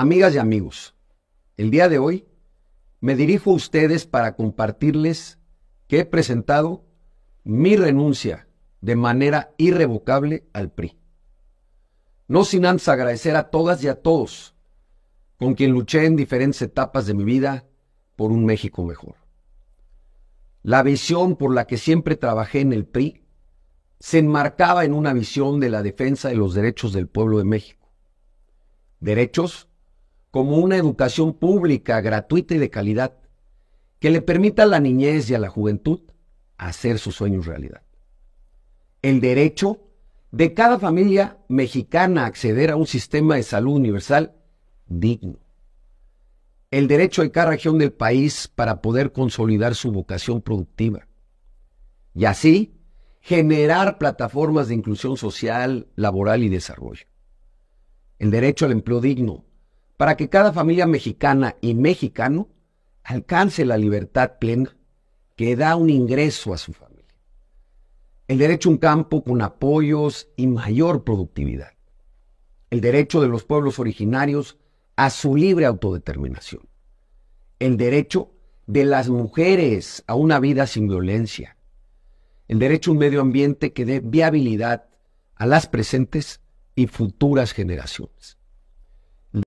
Amigas y amigos, el día de hoy me dirijo a ustedes para compartirles que he presentado mi renuncia de manera irrevocable al PRI. No sin antes agradecer a todas y a todos con quien luché en diferentes etapas de mi vida por un México mejor. La visión por la que siempre trabajé en el PRI se enmarcaba en una visión de la defensa de los derechos del pueblo de México. Derechos como una educación pública, gratuita y de calidad, que le permita a la niñez y a la juventud hacer sus sueños realidad. El derecho de cada familia mexicana a acceder a un sistema de salud universal digno. El derecho de cada región del país para poder consolidar su vocación productiva. Y así, generar plataformas de inclusión social, laboral y desarrollo. El derecho al empleo digno, para que cada familia mexicana y mexicano alcance la libertad plena que da un ingreso a su familia. El derecho a un campo con apoyos y mayor productividad. El derecho de los pueblos originarios a su libre autodeterminación. El derecho de las mujeres a una vida sin violencia. El derecho a un medio ambiente que dé viabilidad a las presentes y futuras generaciones.